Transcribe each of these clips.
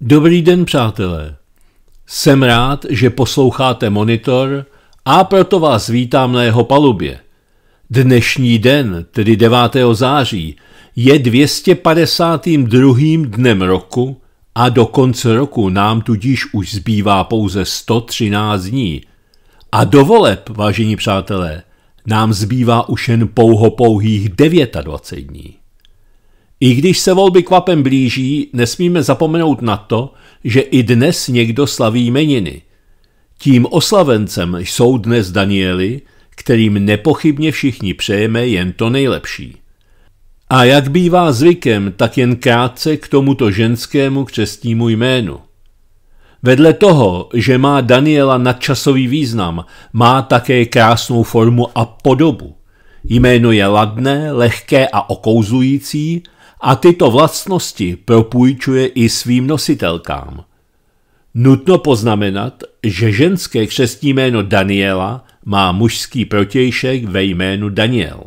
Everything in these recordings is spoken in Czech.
Dobrý den, přátelé. Jsem rád, že posloucháte monitor a proto vás vítám na jeho palubě. Dnešní den, tedy 9. září, je 252. dnem roku a do konce roku nám tudíž už zbývá pouze 113 dní. A do voleb, vážení přátelé, nám zbývá už jen pouho pouhých 29 dní. I když se volby kvapem blíží, nesmíme zapomenout na to, že i dnes někdo slaví Meniny. Tím oslavencem jsou dnes Danieli, kterým nepochybně všichni přejeme jen to nejlepší. A jak bývá zvykem, tak jen krátce k tomuto ženskému křestnímu jménu. Vedle toho, že má Daniela nadčasový význam, má také krásnou formu a podobu. Jméno je ladné, lehké a okouzlující, a tyto vlastnosti propůjčuje i svým nositelkám. Nutno poznamenat, že ženské křestní jméno Daniela má mužský protějšek ve jménu Daniel.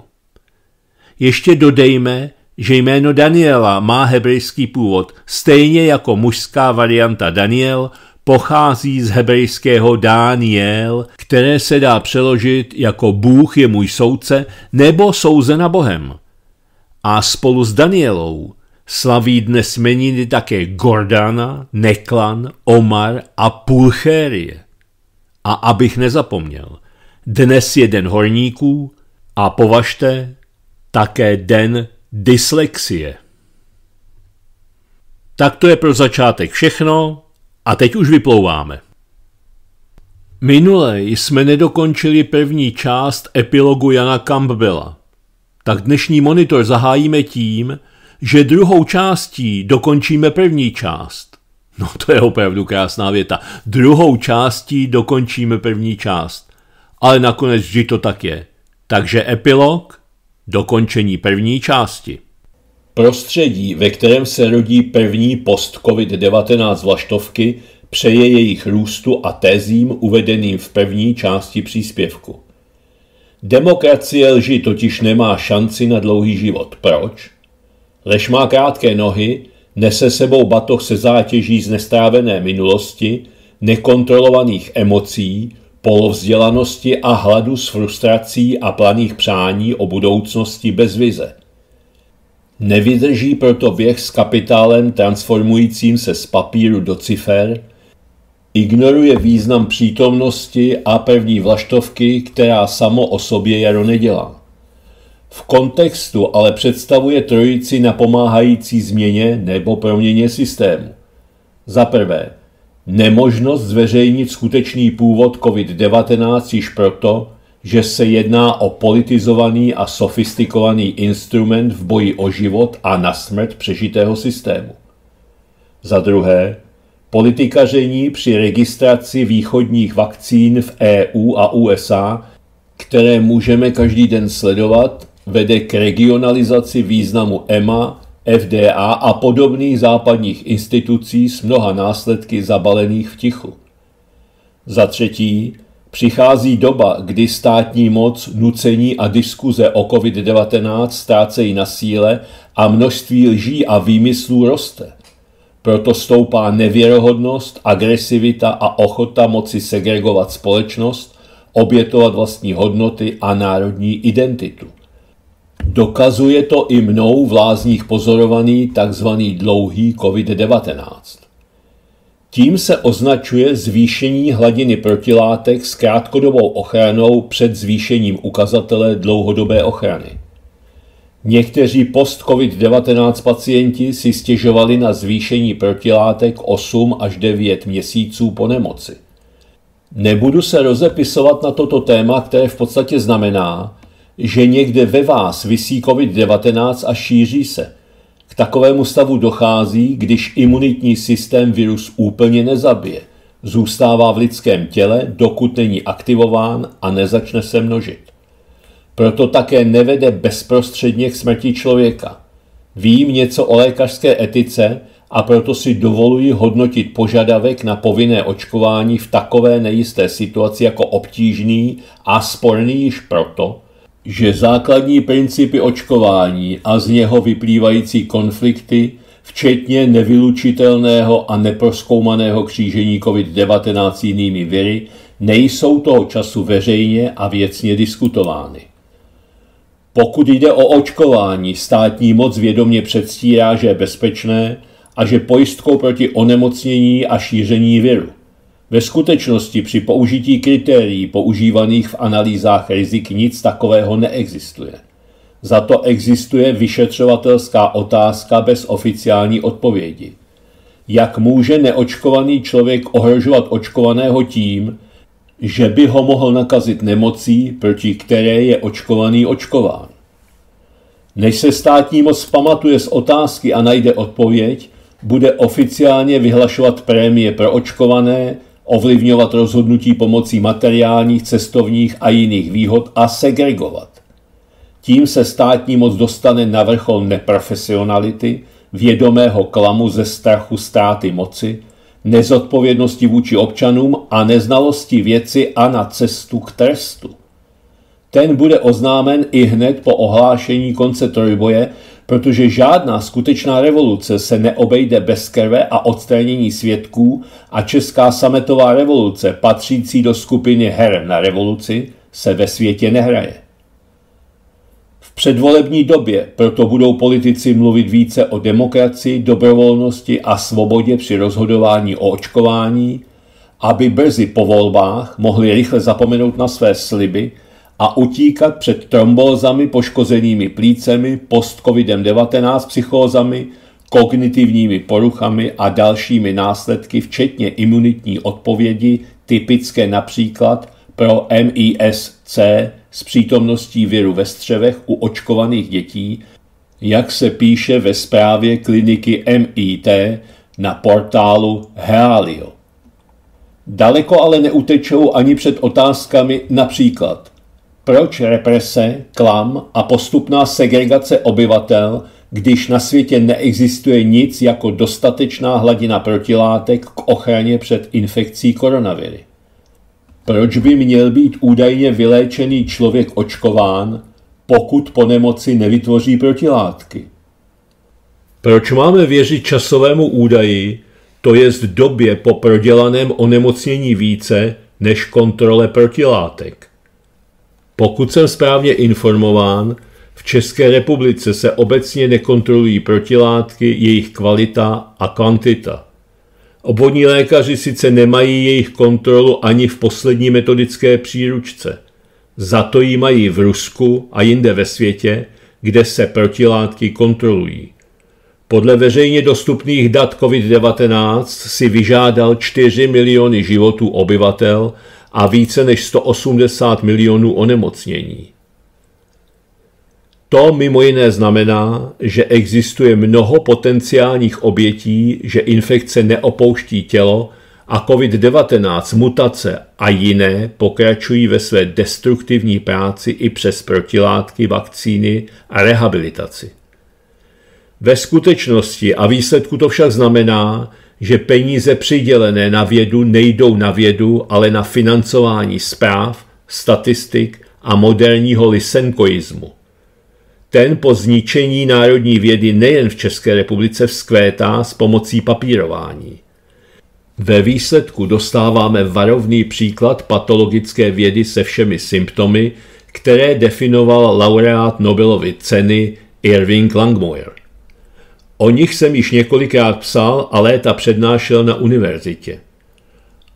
Ještě dodejme, že jméno Daniela má hebrejský původ, stejně jako mužská varianta Daniel pochází z hebrejského Daniel, které se dá přeložit jako Bůh je můj soudce nebo souzena Bohem. A spolu s Danielou slaví dnes meniny také Gordana, Neklan, Omar a Pulchérie. A abych nezapomněl, dnes je den horníků a považte také den dyslexie. Tak to je pro začátek všechno a teď už vyplouváme. Minule jsme nedokončili první část epilogu Jana Campbella – tak dnešní monitor zahájíme tím, že druhou částí dokončíme první část. No to je opravdu krásná věta. Druhou částí dokončíme první část. Ale nakonec vždy to tak je. Takže epilog, dokončení první části. Prostředí, ve kterém se rodí první post-COVID-19 vlaštovky, přeje jejich růstu a tezím uvedeným v první části příspěvku. Demokracie lži totiž nemá šanci na dlouhý život. Proč? Lež má krátké nohy, nese sebou batoh se zátěží z nestrávené minulosti, nekontrolovaných emocí, polovzdělanosti a hladu s frustrací a planých přání o budoucnosti bez vize. Nevydrží proto věh s kapitálem transformujícím se z papíru do cifer, Ignoruje význam přítomnosti a první vlaštovky, která samo o sobě jaro nedělá. V kontextu ale představuje trojici napomáhající změně nebo proměně systému. Za prvé, nemožnost zveřejnit skutečný původ COVID-19 již proto, že se jedná o politizovaný a sofistikovaný instrument v boji o život a na smrt přežitého systému. Za druhé, politikaření při registraci východních vakcín v EU a USA, které můžeme každý den sledovat, vede k regionalizaci významu EMA, FDA a podobných západních institucí s mnoha následky zabalených v tichu. Za třetí, přichází doba, kdy státní moc, nucení a diskuze o COVID-19 ztrácejí na síle a množství lží a výmyslů roste – proto stoupá nevěrohodnost, agresivita a ochota moci segregovat společnost, obětovat vlastní hodnoty a národní identitu. Dokazuje to i mnou v lázních pozorovaný tzv. dlouhý COVID-19. Tím se označuje zvýšení hladiny protilátek s krátkodobou ochranou před zvýšením ukazatele dlouhodobé ochrany. Někteří post-COVID-19 pacienti si stěžovali na zvýšení protilátek 8 až 9 měsíců po nemoci. Nebudu se rozepisovat na toto téma, které v podstatě znamená, že někde ve vás vysí COVID-19 a šíří se. K takovému stavu dochází, když imunitní systém virus úplně nezabije. Zůstává v lidském těle, dokud není aktivován a nezačne se množit. Proto také nevede bezprostředně k smrti člověka. Vím něco o lékařské etice a proto si dovoluji hodnotit požadavek na povinné očkování v takové nejisté situaci jako obtížný a sporný již proto, že základní principy očkování a z něho vyplývající konflikty, včetně nevylučitelného a neproskoumaného křížení COVID-19 jinými viry, nejsou toho času veřejně a věcně diskutovány. Pokud jde o očkování, státní moc vědomě předstírá, že je bezpečné a že pojistkou proti onemocnění a šíření viru. Ve skutečnosti při použití kritérií používaných v analýzách rizik nic takového neexistuje. Za to existuje vyšetřovatelská otázka bez oficiální odpovědi. Jak může neočkovaný člověk ohrožovat očkovaného tím, že by ho mohl nakazit nemocí, proti které je očkovaný očkován. Než se státní moc pamatuje z otázky a najde odpověď, bude oficiálně vyhlašovat prémie pro očkované, ovlivňovat rozhodnutí pomocí materiálních, cestovních a jiných výhod a segregovat. Tím se státní moc dostane na vrchol neprofesionality, vědomého klamu ze strachu ztráty moci, nezodpovědnosti vůči občanům a neznalosti věci a na cestu k trestu. Ten bude oznámen i hned po ohlášení konce trojboje, protože žádná skutečná revoluce se neobejde bez krve a odstranění svědků a česká sametová revoluce patřící do skupiny her na revoluci se ve světě nehraje předvolební době, proto budou politici mluvit více o demokracii, dobrovolnosti a svobodě při rozhodování o očkování, aby brzy po volbách mohli rychle zapomenout na své sliby a utíkat před trombózami, poškozenými plícemi, post-COVID-19 psychózami, kognitivními poruchami a dalšími následky, včetně imunitní odpovědi, typické například pro MISC, s přítomností viru ve střevech u očkovaných dětí, jak se píše ve zprávě kliniky MIT na portálu Healio. Daleko ale neutečou ani před otázkami například, proč represe, klam a postupná segregace obyvatel, když na světě neexistuje nic jako dostatečná hladina protilátek k ochraně před infekcí koronaviry? Proč by měl být údajně vyléčený člověk očkován, pokud po nemoci nevytvoří protilátky? Proč máme věřit časovému údaji, to jest době po prodělaném onemocnění více než kontrole protilátek? Pokud jsem správně informován, v České republice se obecně nekontrolují protilátky, jejich kvalita a kvantita. Obvodní lékaři sice nemají jejich kontrolu ani v poslední metodické příručce. Za to ji mají v Rusku a jinde ve světě, kde se protilátky kontrolují. Podle veřejně dostupných dat COVID-19 si vyžádal 4 miliony životů obyvatel a více než 180 milionů onemocnění. To mimo jiné znamená, že existuje mnoho potenciálních obětí, že infekce neopouští tělo a COVID-19, mutace a jiné pokračují ve své destruktivní práci i přes protilátky, vakcíny a rehabilitaci. Ve skutečnosti a výsledku to však znamená, že peníze přidělené na vědu nejdou na vědu, ale na financování zpráv, statistik a moderního lisenkoismu. Ten po zničení národní vědy nejen v České republice vzkvétá s pomocí papírování. Ve výsledku dostáváme varovný příklad patologické vědy se všemi symptomy, které definoval laureát Nobelovy ceny Irving Langmuir. O nich jsem již několikrát psal a léta přednášel na univerzitě.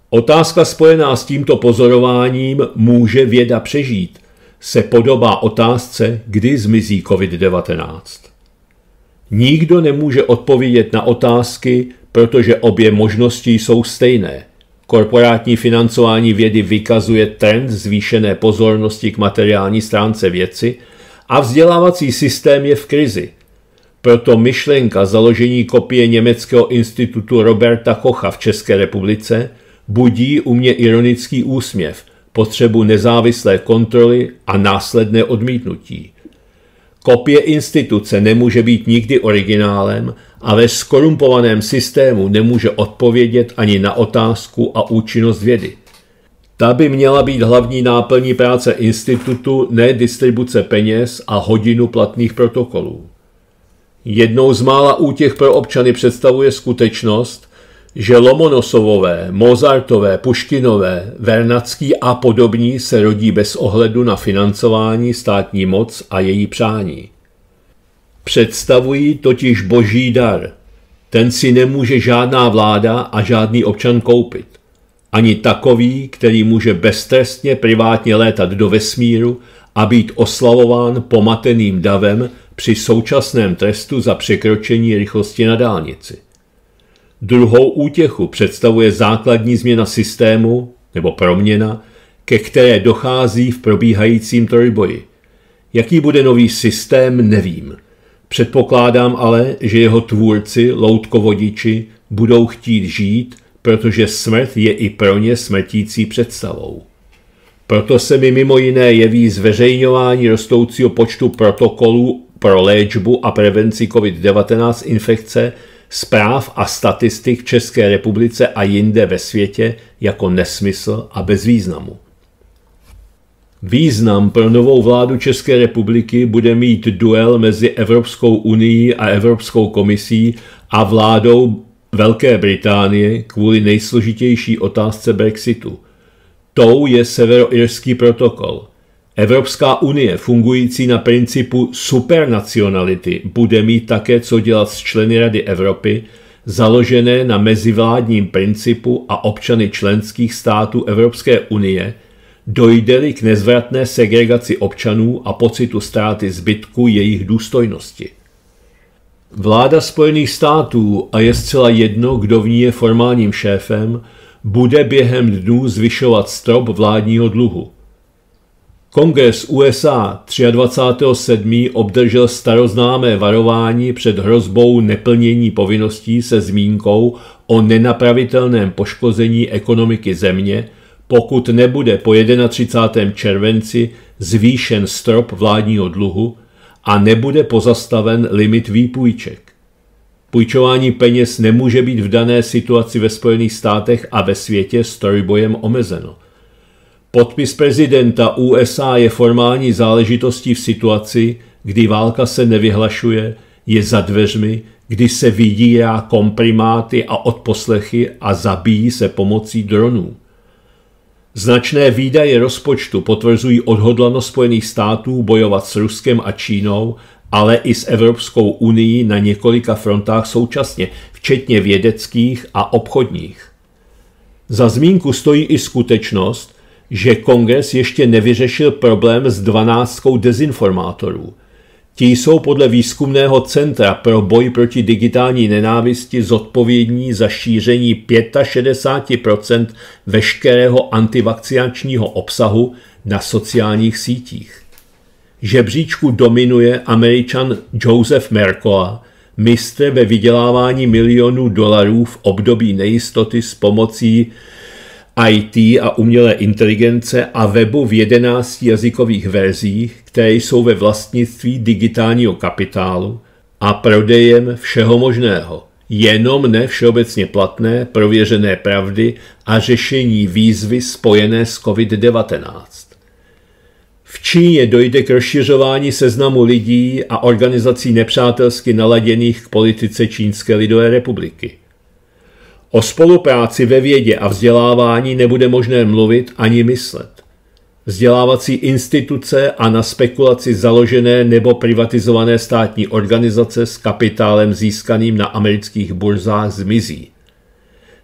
Otázka spojená s tímto pozorováním může věda přežít, se podobá otázce, kdy zmizí COVID-19. Nikdo nemůže odpovědět na otázky, protože obě možnosti jsou stejné. Korporátní financování vědy vykazuje trend zvýšené pozornosti k materiální stránce věci a vzdělávací systém je v krizi. Proto myšlenka založení kopie Německého institutu Roberta Kocha v České republice budí u mě ironický úsměv – potřebu nezávislé kontroly a následné odmítnutí. Kopie instituce nemůže být nikdy originálem a ve skorumpovaném systému nemůže odpovědět ani na otázku a účinnost vědy. Ta by měla být hlavní náplní práce institutu, ne distribuce peněz a hodinu platných protokolů. Jednou z mála útěch pro občany představuje skutečnost, že Lomonosovové, Mozartové, Puškinové, Vernacký a podobní se rodí bez ohledu na financování státní moc a její přání. Představují totiž boží dar. Ten si nemůže žádná vláda a žádný občan koupit. Ani takový, který může beztrestně privátně létat do vesmíru a být oslavován pomateným davem při současném trestu za překročení rychlosti na dálnici. Druhou útěchu představuje základní změna systému nebo proměna, ke které dochází v probíhajícím trojboji. Jaký bude nový systém, nevím. Předpokládám ale, že jeho tvůrci, loutkovodiči, budou chtít žít, protože smrt je i pro ně smrtící představou. Proto se mi mimo jiné jeví zveřejňování rostoucího počtu protokolů pro léčbu a prevenci COVID-19 infekce zpráv a statistik v České republice a jinde ve světě jako nesmysl a bez významu. Význam pro novou vládu České republiky bude mít duel mezi Evropskou unii a Evropskou komisí a vládou Velké Británie kvůli nejsložitější otázce Brexitu. Tou je severoirský protokol – Evropská unie, fungující na principu supernacionality, bude mít také co dělat s členy Rady Evropy, založené na mezivládním principu a občany členských států Evropské unie, dojde-li k nezvratné segregaci občanů a pocitu ztráty zbytku jejich důstojnosti. Vláda Spojených států, a je zcela jedno, kdo v ní je formálním šéfem, bude během dnů zvyšovat strop vládního dluhu. Kongres USA 23.7. obdržel staroznámé varování před hrozbou neplnění povinností se zmínkou o nenapravitelném poškození ekonomiky země, pokud nebude po 31. červenci zvýšen strop vládního dluhu a nebude pozastaven limit výpůjček. Půjčování peněz nemůže být v dané situaci ve Spojených státech a ve světě s omezeno – Podpis prezidenta USA je formální záležitostí v situaci, kdy válka se nevyhlašuje, je za dveřmi, kdy se vydírá komprimáty a odposlechy a zabíjí se pomocí dronů. Značné výdaje rozpočtu potvrzují odhodlanost Spojených států bojovat s Ruskem a Čínou, ale i s Evropskou unii na několika frontách současně, včetně vědeckých a obchodních. Za zmínku stojí i skutečnost, že kongres ještě nevyřešil problém s dvanáctkou dezinformátorů. Ti jsou podle výzkumného centra pro boj proti digitální nenávisti zodpovědní za šíření 65 veškerého antivakciačního obsahu na sociálních sítích. Žebříčku dominuje američan Joseph Merkoa, mistr ve vydělávání milionů dolarů v období nejistoty s pomocí IT a umělé inteligence a webu v 11 jazykových verzích, které jsou ve vlastnictví digitálního kapitálu a prodejem všeho možného, jenom ne všeobecně platné, prověřené pravdy a řešení výzvy spojené s COVID-19. V Číně dojde k rozšiřování seznamu lidí a organizací nepřátelsky naladěných k politice Čínské lidové republiky – O spolupráci ve vědě a vzdělávání nebude možné mluvit ani myslet. Vzdělávací instituce a na spekulaci založené nebo privatizované státní organizace s kapitálem získaným na amerických burzách zmizí.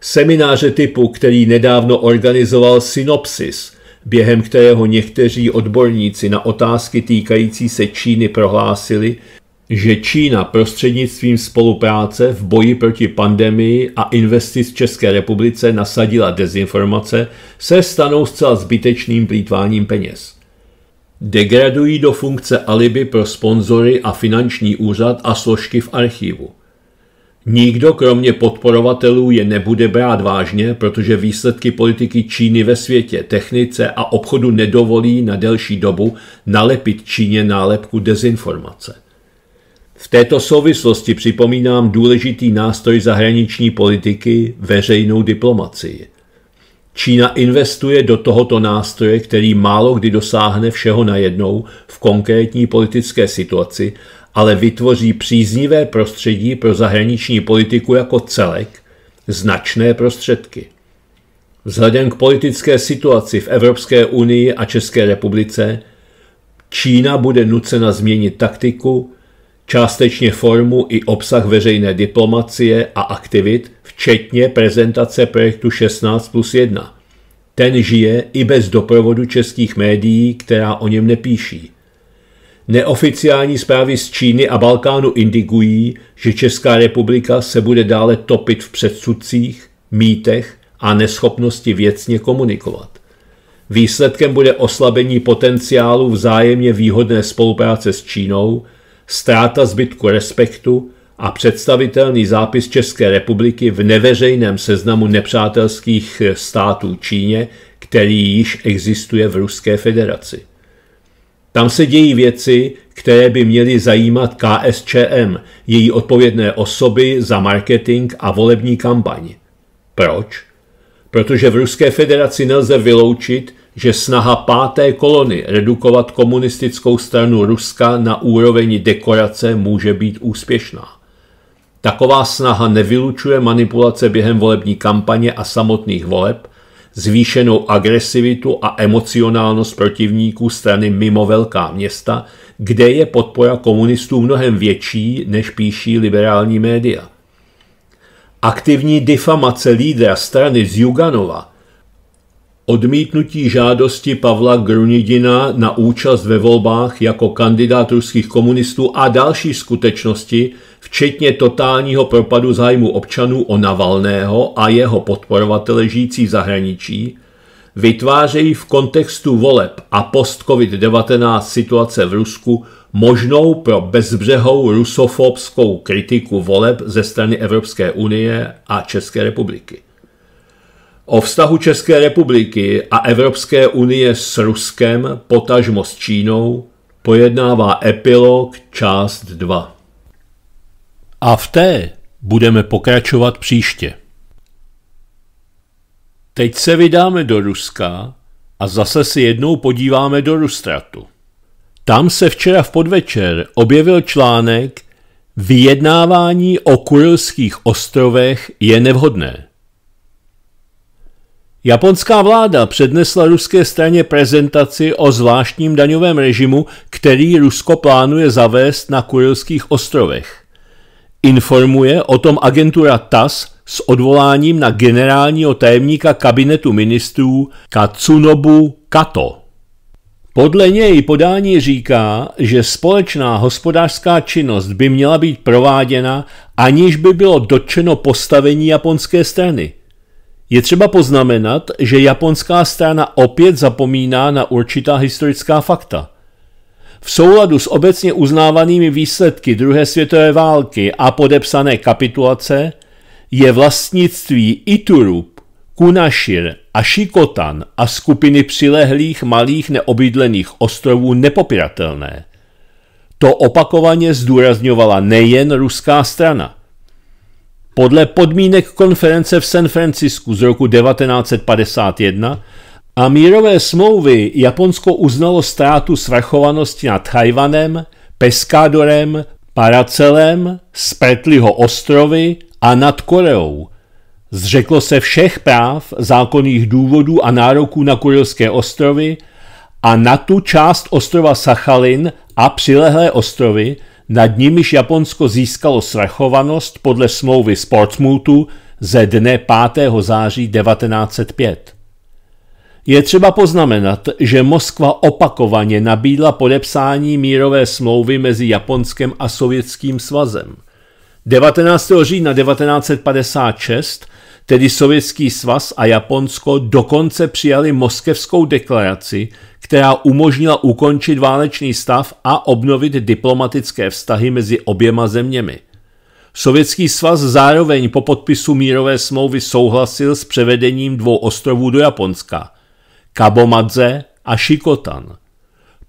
Semináře typu, který nedávno organizoval Synopsis, během kterého někteří odborníci na otázky týkající se Číny prohlásili, že Čína prostřednictvím spolupráce v boji proti pandemii a investic České republice nasadila dezinformace, se stanou zcela zbytečným plítváním peněz. Degradují do funkce alibi pro sponzory a finanční úřad a složky v archivu. Nikdo kromě podporovatelů je nebude brát vážně, protože výsledky politiky Číny ve světě, technice a obchodu nedovolí na delší dobu nalepit Číně nálepku dezinformace. V této souvislosti připomínám důležitý nástroj zahraniční politiky veřejnou diplomacii. Čína investuje do tohoto nástroje, který málo kdy dosáhne všeho najednou v konkrétní politické situaci, ale vytvoří příznivé prostředí pro zahraniční politiku jako celek, značné prostředky. Vzhledem k politické situaci v Evropské unii a České republice, Čína bude nucena změnit taktiku, částečně formu i obsah veřejné diplomacie a aktivit, včetně prezentace projektu 16 plus 1. Ten žije i bez doprovodu českých médií, která o něm nepíší. Neoficiální zprávy z Číny a Balkánu indikují, že Česká republika se bude dále topit v předsudcích, mýtech a neschopnosti věcně komunikovat. Výsledkem bude oslabení potenciálu vzájemně výhodné spolupráce s Čínou – ztráta zbytku respektu a představitelný zápis České republiky v neveřejném seznamu nepřátelských států Číně, který již existuje v Ruské federaci. Tam se dějí věci, které by měly zajímat KSČM, její odpovědné osoby za marketing a volební kampaň. Proč? Protože v Ruské federaci nelze vyloučit, že snaha páté kolony redukovat komunistickou stranu Ruska na úroveň dekorace může být úspěšná. Taková snaha nevylučuje manipulace během volební kampaně a samotných voleb, zvýšenou agresivitu a emocionálnost protivníků strany mimo velká města, kde je podpora komunistů mnohem větší, než píší liberální média. Aktivní difamace lídra strany Zjuganova Odmítnutí žádosti Pavla Grunidina na účast ve volbách jako kandidát ruských komunistů a další skutečnosti, včetně totálního propadu zájmu občanů o Navalného a jeho podporovatele žijící v zahraničí, vytvářejí v kontextu voleb a post-COVID-19 situace v Rusku možnou pro bezbřehou rusofobskou kritiku voleb ze strany Evropské unie a České republiky o vztahu České republiky a Evropské unie s Ruskem, potažmo s Čínou, pojednává epilog část 2. A v té budeme pokračovat příště. Teď se vydáme do Ruska a zase si jednou podíváme do Rustratu. Tam se včera v podvečer objevil článek Vyjednávání o Kurilských ostrovech je nevhodné. Japonská vláda přednesla ruské straně prezentaci o zvláštním daňovém režimu, který Rusko plánuje zavést na Kurilských ostrovech. Informuje o tom agentura TAS s odvoláním na generálního tajemníka kabinetu ministrů Katsunobu Kato. Podle něj podání říká, že společná hospodářská činnost by měla být prováděna, aniž by bylo dotčeno postavení japonské strany – je třeba poznamenat, že japonská strana opět zapomíná na určitá historická fakta. V souladu s obecně uznávanými výsledky druhé světové války a podepsané kapitulace je vlastnictví Iturup, Kunashir a Shikotan a skupiny přilehlých malých neobydlených ostrovů nepopiratelné. To opakovaně zdůrazňovala nejen ruská strana – podle podmínek konference v San Francisku z roku 1951 a mírové smlouvy Japonsko uznalo ztrátu svrchovanosti nad Tajvanem, Peskádorem, Paracelem, Spretliho ostrovy a nad Koreou. Zřeklo se všech práv, zákonných důvodů a nároků na Kurilské ostrovy a na tu část ostrova Sachalin a přilehlé ostrovy, nad nimiž Japonsko získalo svrchovanost podle smlouvy z Portsmouthu ze dne 5. září 1905. Je třeba poznamenat, že Moskva opakovaně nabídla podepsání mírové smlouvy mezi Japonskem a Sovětským svazem. 19. října 1956 tedy Sovětský svaz a Japonsko, dokonce přijali Moskevskou deklaraci, která umožnila ukončit válečný stav a obnovit diplomatické vztahy mezi oběma zeměmi. Sovětský svaz zároveň po podpisu mírové smlouvy souhlasil s převedením dvou ostrovů do Japonska – Kabomadze a Shikotan.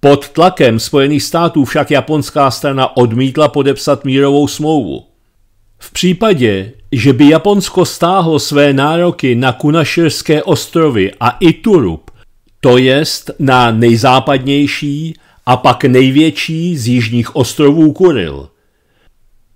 Pod tlakem Spojených států však japonská strana odmítla podepsat mírovou smlouvu. V případě, že by Japonsko stáhlo své nároky na Kunašerské ostrovy a Iturup, to jest na nejzápadnější a pak největší z jižních ostrovů Kuril.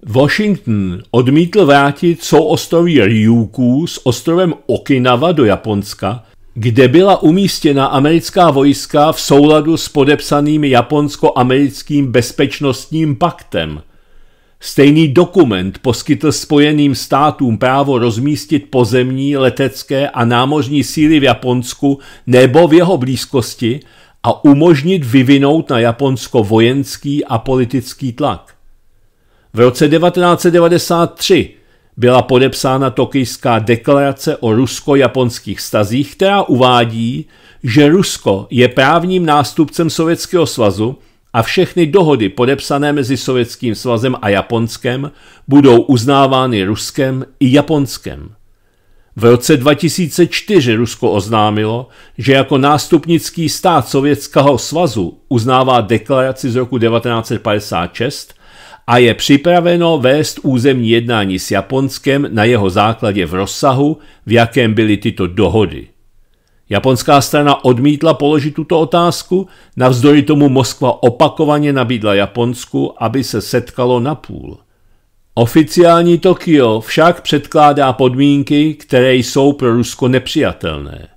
Washington odmítl vrátit souostroví Ryuku s ostrovem Okinawa do Japonska, kde byla umístěna americká vojska v souladu s podepsaným japonsko-americkým bezpečnostním paktem – Stejný dokument poskytl Spojeným státům právo rozmístit pozemní, letecké a námořní síly v Japonsku nebo v jeho blízkosti a umožnit vyvinout na Japonsko vojenský a politický tlak. V roce 1993 byla podepsána Tokijská deklarace o rusko-japonských stazích, která uvádí, že Rusko je právním nástupcem Sovětského svazu a všechny dohody podepsané mezi Sovětským svazem a Japonskem budou uznávány Ruskem i Japonskem. V roce 2004 Rusko oznámilo, že jako nástupnický stát Sovětského svazu uznává deklaraci z roku 1956 a je připraveno vést územní jednání s Japonskem na jeho základě v rozsahu, v jakém byly tyto dohody. Japonská strana odmítla položit tuto otázku, navzdory tomu Moskva opakovaně nabídla Japonsku, aby se setkalo na půl. Oficiální Tokio však předkládá podmínky, které jsou pro Rusko nepřijatelné.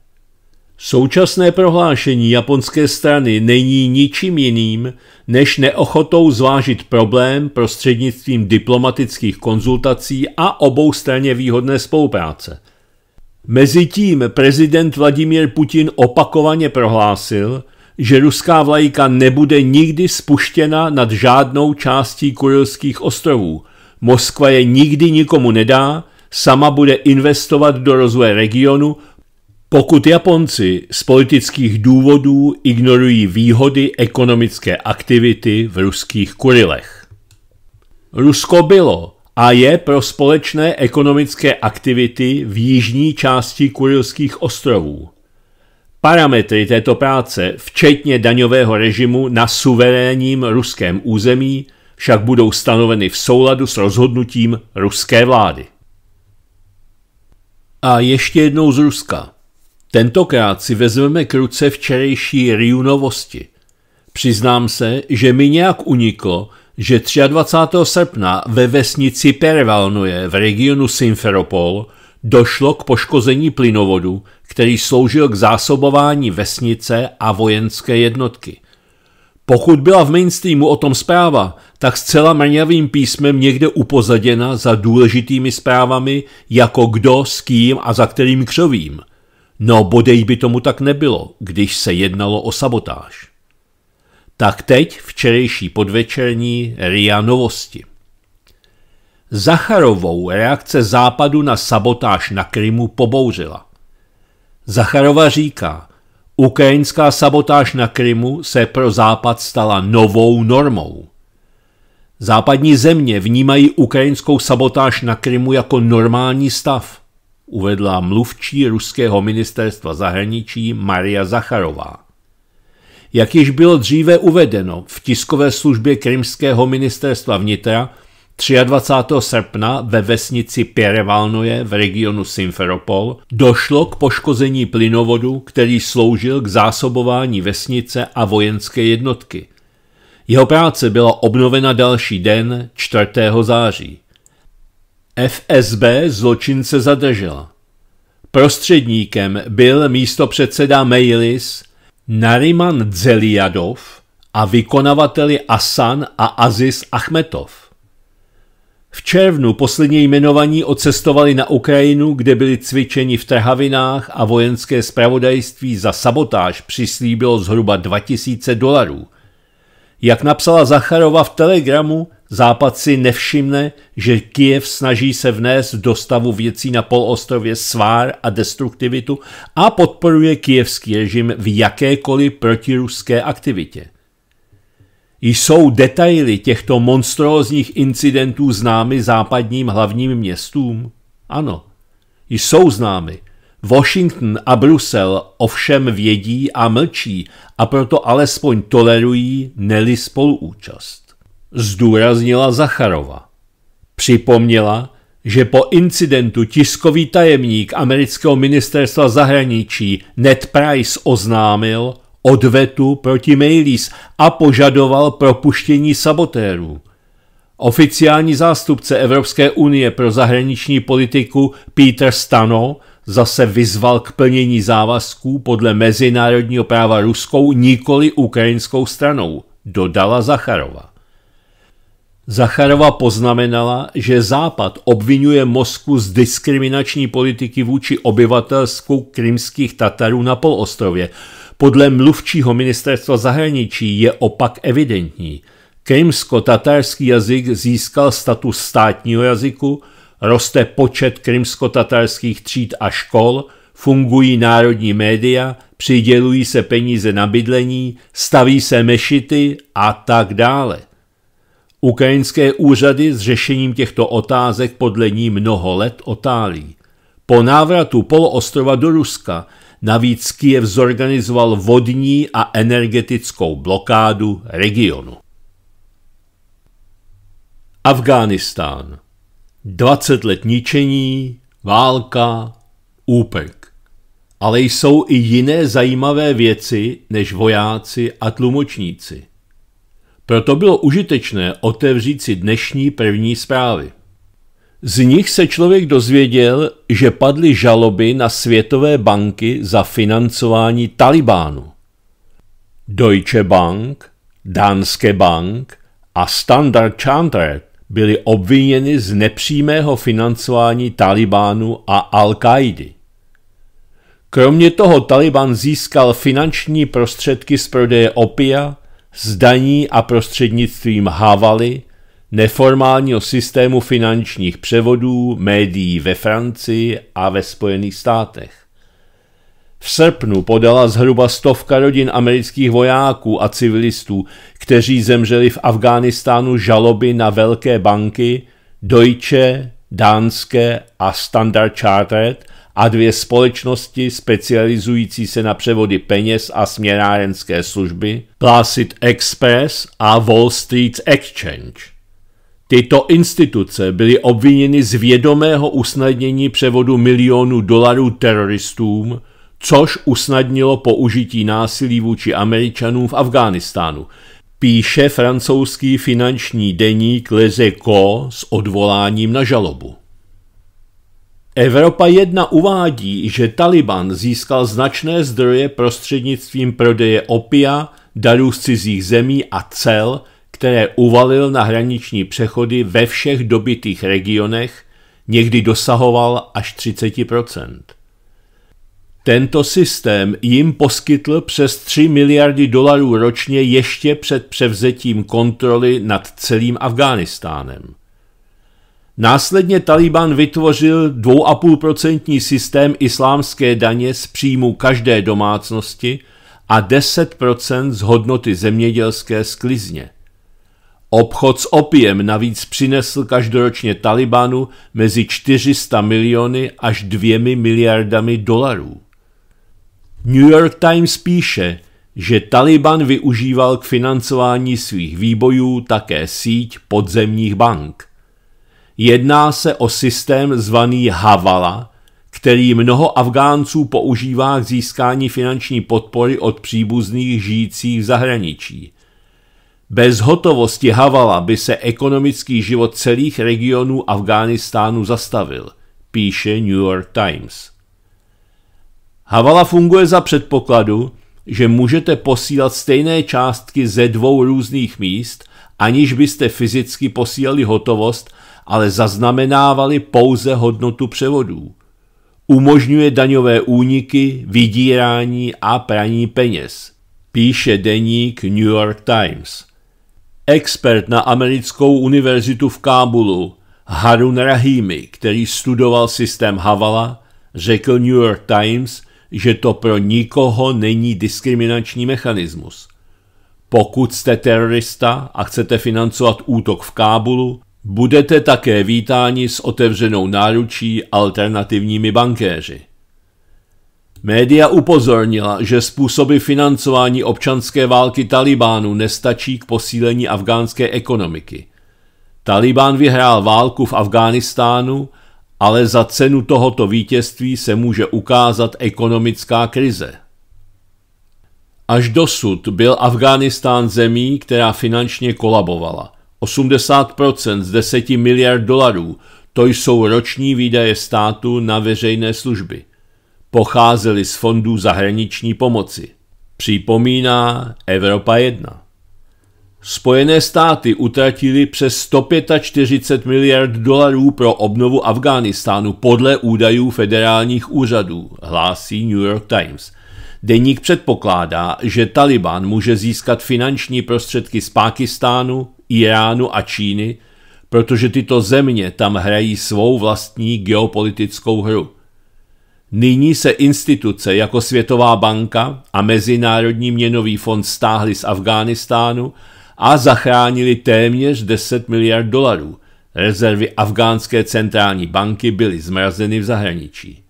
Současné prohlášení japonské strany není ničím jiným než neochotou zvážit problém prostřednictvím diplomatických konzultací a straně výhodné spolupráce – Mezitím prezident Vladimír Putin opakovaně prohlásil, že ruská vlajka nebude nikdy spuštěna nad žádnou částí Kurilských ostrovů. Moskva je nikdy nikomu nedá, sama bude investovat do rozvoje regionu, pokud Japonci z politických důvodů ignorují výhody ekonomické aktivity v ruských Kurilech. Rusko bylo a je pro společné ekonomické aktivity v jižní části Kurilských ostrovů. Parametry této práce, včetně daňového režimu na suverénním ruském území, však budou stanoveny v souladu s rozhodnutím ruské vlády. A ještě jednou z Ruska. Tentokrát si vezmeme k ruce včerejší Ryunovosti. Přiznám se, že mi nějak uniklo, že 23. srpna ve vesnici Pervalnuje v regionu Simferopol došlo k poškození plynovodu, který sloužil k zásobování vesnice a vojenské jednotky. Pokud byla v mainstreamu o tom zpráva, tak zcela mrňavým písmem někde upozaděna za důležitými zprávami jako kdo, s kým a za kterým křovím. No bodej by tomu tak nebylo, když se jednalo o sabotáž. Tak teď včerejší podvečerní RIA novosti. Zacharovou reakce západu na sabotáž na Krymu pobouřila. Zacharova říká, ukrajinská sabotáž na Krymu se pro západ stala novou normou. Západní země vnímají ukrajinskou sabotáž na Krymu jako normální stav, uvedla mluvčí ruského ministerstva zahraničí Maria Zacharová. Jak již bylo dříve uvedeno v tiskové službě krymského ministerstva vnitra, 23. srpna ve vesnici Pěrevalnoje v regionu Simferopol došlo k poškození plynovodu, který sloužil k zásobování vesnice a vojenské jednotky. Jeho práce byla obnovena další den, 4. září. FSB zločince zadržela. Prostředníkem byl místo předseda Mejlis, Nariman Dzeliadov a vykonavateli Asan a Aziz Achmetov. V červnu poslední jmenovaní odcestovali na Ukrajinu, kde byli cvičeni v trhavinách a vojenské spravodajství za sabotáž přislíbilo zhruba 2000 dolarů. Jak napsala Zacharova v telegramu, Západ si nevšimne, že Kiev snaží se vnést do stavu věcí na poloostrově svár a destruktivitu a podporuje kijevský režim v jakékoliv protiruské aktivitě. Jsou detaily těchto monstrózních incidentů známy západním hlavním městům? Ano, jsou známy. Washington a Brusel ovšem vědí a mlčí a proto alespoň tolerují, neli spoluúčast zdůraznila Zacharova. Připomněla, že po incidentu tiskový tajemník amerického ministerstva zahraničí Ned Price oznámil odvetu proti Mailis a požadoval propuštění sabotérů. Oficiální zástupce Evropské unie pro zahraniční politiku Peter Stano zase vyzval k plnění závazků podle mezinárodního práva ruskou, nikoli ukrajinskou stranou, dodala Zacharova. Zacharova poznamenala, že Západ obvinuje Moskvu z diskriminační politiky vůči obyvatelstvu krymských Tatarů na poloostrově. Podle mluvčího ministerstva zahraničí je opak evidentní. Krymsko-tatarský jazyk získal status státního jazyku, roste počet krymsko-tatarských tříd a škol, fungují národní média, přidělují se peníze na bydlení, staví se mešity a tak dále. Ukrajinské úřady s řešením těchto otázek podle ní mnoho let otálí. Po návratu poloostrova do Ruska navíc Kiev zorganizoval vodní a energetickou blokádu regionu. Afghánistán 20 let ničení, válka, úprk. Ale jsou i jiné zajímavé věci než vojáci a tlumočníci. Proto bylo užitečné otevřít si dnešní první zprávy. Z nich se člověk dozvěděl, že padly žaloby na světové banky za financování Talibánu. Deutsche Bank, Danske Bank a Standard Chartered byly obviněny z nepřímého financování Talibánu a al -Qaidi. Kromě toho Taliban získal finanční prostředky z prodeje opia, zdaní a prostřednictvím Havaly, neformálního systému finančních převodů, médií ve Francii a ve Spojených státech. V srpnu podala zhruba stovka rodin amerických vojáků a civilistů, kteří zemřeli v Afghánistánu žaloby na velké banky Deutsche, Dánské a Standard Chartered, a dvě společnosti specializující se na převody peněz a směnárenské služby, Placid Express a Wall Street Exchange. Tyto instituce byly obviněny z vědomého usnadnění převodu milionů dolarů teroristům, což usnadnilo použití násilí vůči Američanům v Afghánistánu, píše francouzský finanční deník Lezeko s odvoláním na žalobu. Evropa 1 uvádí, že Taliban získal značné zdroje prostřednictvím prodeje opia, darů z cizích zemí a cel, které uvalil na hraniční přechody ve všech dobitých regionech, někdy dosahoval až 30 Tento systém jim poskytl přes 3 miliardy dolarů ročně ještě před převzetím kontroly nad celým Afghánistánem. Následně Taliban vytvořil 2,5% systém islámské daně z příjmu každé domácnosti a 10% z hodnoty zemědělské sklizně. Obchod s opiem navíc přinesl každoročně Talibanu mezi 400 miliony až 2 miliardami dolarů. New York Times píše, že Taliban využíval k financování svých výbojů také síť podzemních bank. Jedná se o systém zvaný Havala, který mnoho Afgánců používá k získání finanční podpory od příbuzných žijících v zahraničí. Bez hotovosti Havala by se ekonomický život celých regionů Afghánistánu zastavil, píše New York Times. Havala funguje za předpokladu, že můžete posílat stejné částky ze dvou různých míst, aniž byste fyzicky posílali hotovost ale zaznamenávaly pouze hodnotu převodů. Umožňuje daňové úniky, vydírání a praní peněz, píše deník New York Times. Expert na americkou univerzitu v Kábulu Harun Rahimi, který studoval systém Havala, řekl New York Times, že to pro nikoho není diskriminační mechanismus. Pokud jste terorista a chcete financovat útok v Kábulu, Budete také vítáni s otevřenou náručí alternativními bankéři. Média upozornila, že způsoby financování občanské války Talibánu nestačí k posílení afgánské ekonomiky. Talibán vyhrál válku v Afghánistánu, ale za cenu tohoto vítězství se může ukázat ekonomická krize. Až dosud byl Afghánistán zemí, která finančně kolabovala – 80% z 10 miliard dolarů, to jsou roční výdaje státu na veřejné služby. Pocházely z fondů zahraniční pomoci. Připomíná Evropa 1. Spojené státy utratili přes 145 miliard dolarů pro obnovu Afghánistánu podle údajů federálních úřadů, hlásí New York Times. Deník předpokládá, že Taliban může získat finanční prostředky z Pákistánu, Iránu a Číny, protože tyto země tam hrají svou vlastní geopolitickou hru. Nyní se instituce jako Světová banka a Mezinárodní měnový fond stáhly z Afghánistánu a zachránili téměř 10 miliard dolarů. Rezervy afgánské centrální banky byly zmrazeny v zahraničí.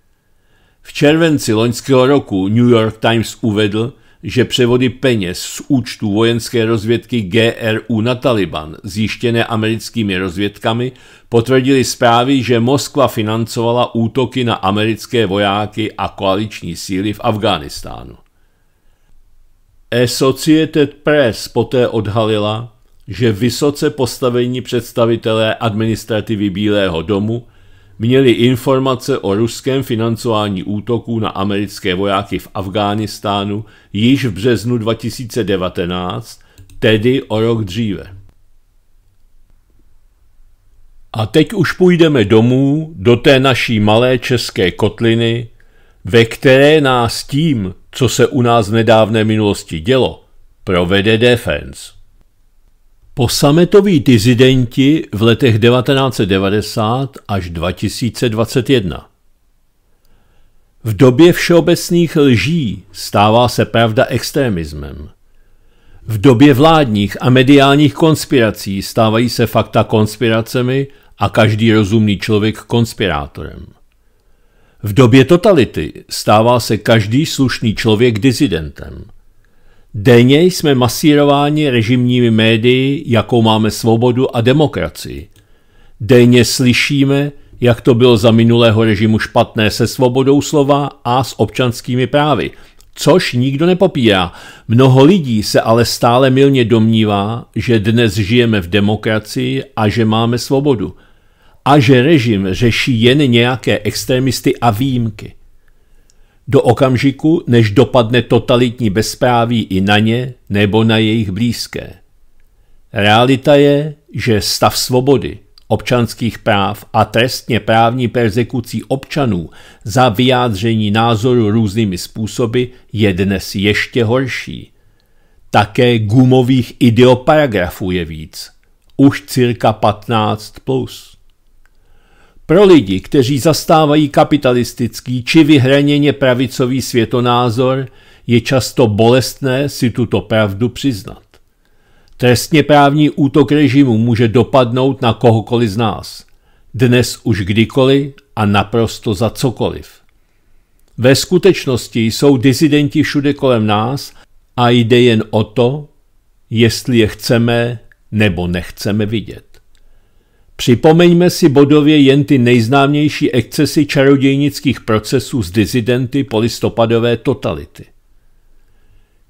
V červenci loňského roku New York Times uvedl, že převody peněz z účtu vojenské rozvědky GRU na Taliban, zjištěné americkými rozvědkami, potvrdili zprávy, že Moskva financovala útoky na americké vojáky a koaliční síly v Afghánistánu. Associated e Press poté odhalila, že vysoce postavení představitelé administrativy Bílého domu – měli informace o ruském financování útoků na americké vojáky v Afghánistánu již v březnu 2019, tedy o rok dříve. A teď už půjdeme domů do té naší malé české kotliny, ve které nás tím, co se u nás v nedávné minulosti dělo, provede Defense. Posametoví dizidenti v letech 1990 až 2021 V době všeobecných lží stává se pravda extremismem. V době vládních a mediálních konspirací stávají se fakta konspiracemi a každý rozumný člověk konspirátorem. V době totality stává se každý slušný člověk dizidentem – Denně jsme masírováni režimními médii, jakou máme svobodu a demokracii. Denně slyšíme, jak to bylo za minulého režimu špatné se svobodou slova a s občanskými právy, což nikdo nepopírá. Mnoho lidí se ale stále milně domnívá, že dnes žijeme v demokracii a že máme svobodu. A že režim řeší jen nějaké extremisty a výjimky do okamžiku, než dopadne totalitní bezpráví i na ně nebo na jejich blízké. Realita je, že stav svobody, občanských práv a trestně právní persekucí občanů za vyjádření názoru různými způsoby je dnes ještě horší. Také gumových ideoparagrafů je víc, už cirka 15 plus. Pro lidi, kteří zastávají kapitalistický či vyhraněně pravicový světonázor, je často bolestné si tuto pravdu přiznat. Trestně právní útok režimu může dopadnout na kohokoliv z nás. Dnes už kdykoliv a naprosto za cokoliv. Ve skutečnosti jsou dizidenti všude kolem nás a jde jen o to, jestli je chceme nebo nechceme vidět. Připomeňme si bodově jen ty nejznámější excesy čarodějnických procesů z dizidenty polistopadové totality.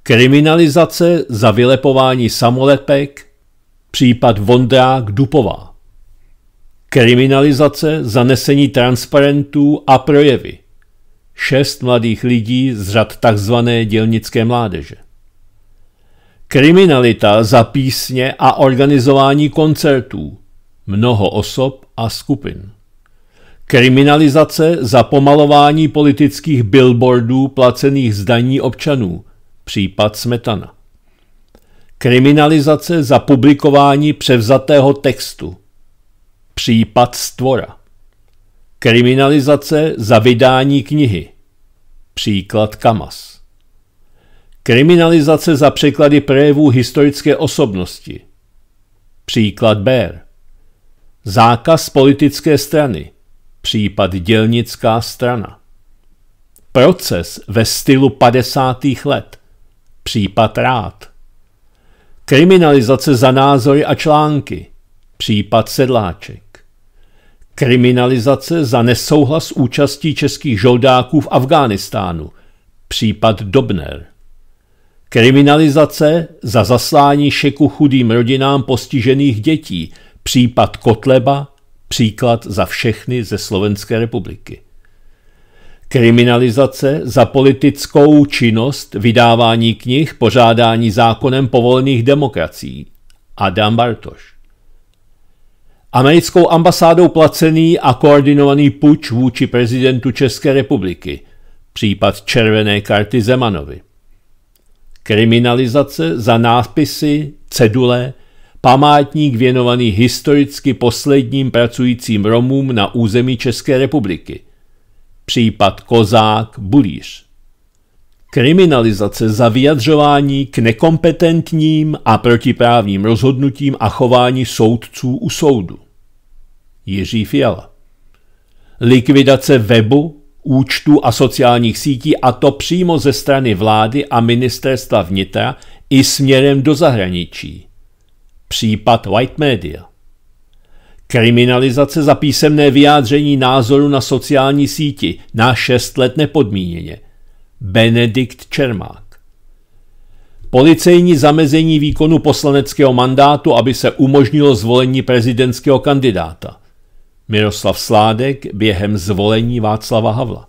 Kriminalizace za vylepování samolepek, případ Vondrák Dupová. Kriminalizace za nesení transparentů a projevy. Šest mladých lidí z řad tzv. dělnické mládeže. Kriminalita za písně a organizování koncertů mnoho osob a skupin. Kriminalizace za pomalování politických billboardů placených zdaní občanů, případ Smetana. Kriminalizace za publikování převzatého textu, případ Stvora. Kriminalizace za vydání knihy, příklad Kamas. Kriminalizace za překlady projevů historické osobnosti, příklad Bér. Zákaz politické strany, případ dělnická strana. Proces ve stylu 50. let, případ rád. Kriminalizace za názory a články, případ sedláček. Kriminalizace za nesouhlas účastí českých žoldáků v Afghánistánu, případ Dobner. Kriminalizace za zaslání šeku chudým rodinám postižených dětí, Případ Kotleba, příklad za všechny ze Slovenské republiky. Kriminalizace za politickou činnost vydávání knih pořádání zákonem povolených demokracií. Adam Bartoš. Americkou ambasádou placený a koordinovaný puč vůči prezidentu České republiky. Případ červené karty Zemanovi. Kriminalizace za nápisy, cedule, památník věnovaný historicky posledním pracujícím Romům na území České republiky. Případ Kozák Bulíř. Kriminalizace za vyjadřování k nekompetentním a protiprávním rozhodnutím a chování soudců u soudu. Jiří Fiala. Likvidace webu, účtů a sociálních sítí a to přímo ze strany vlády a ministerstva vnitra i směrem do zahraničí. Případ White Media. Kriminalizace za písemné vyjádření názoru na sociální síti na 6 let nepodmíněně. Benedikt Čermák. Policejní zamezení výkonu poslaneckého mandátu, aby se umožnilo zvolení prezidentského kandidáta. Miroslav Sládek během zvolení Václava Havla.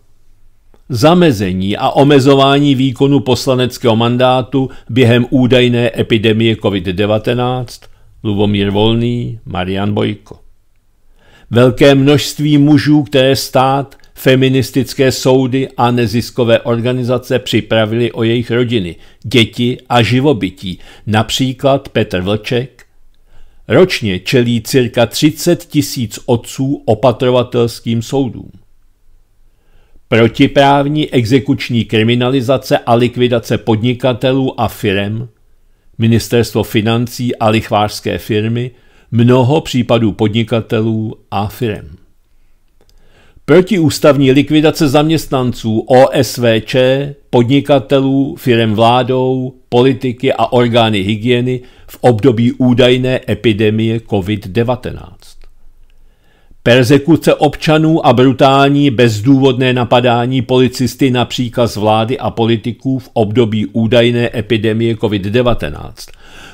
Zamezení a omezování výkonu poslaneckého mandátu během údajné epidemie COVID-19 Lubomír Volný, Marian Bojko. Velké množství mužů, které stát, feministické soudy a neziskové organizace připravili o jejich rodiny, děti a živobytí, například Petr Vlček. Ročně čelí cirka 30 tisíc otců opatrovatelským soudům. Protiprávní exekuční kriminalizace a likvidace podnikatelů a firem – ministerstvo financí a lichvářské firmy, mnoho případů podnikatelů a firm. Protiústavní likvidace zaměstnanců OSVČ, podnikatelů, firm vládou, politiky a orgány hygieny v období údajné epidemie COVID-19. Persekuce občanů a brutální bezdůvodné napadání policisty na příkaz vlády a politiků v období údajné epidemie COVID-19.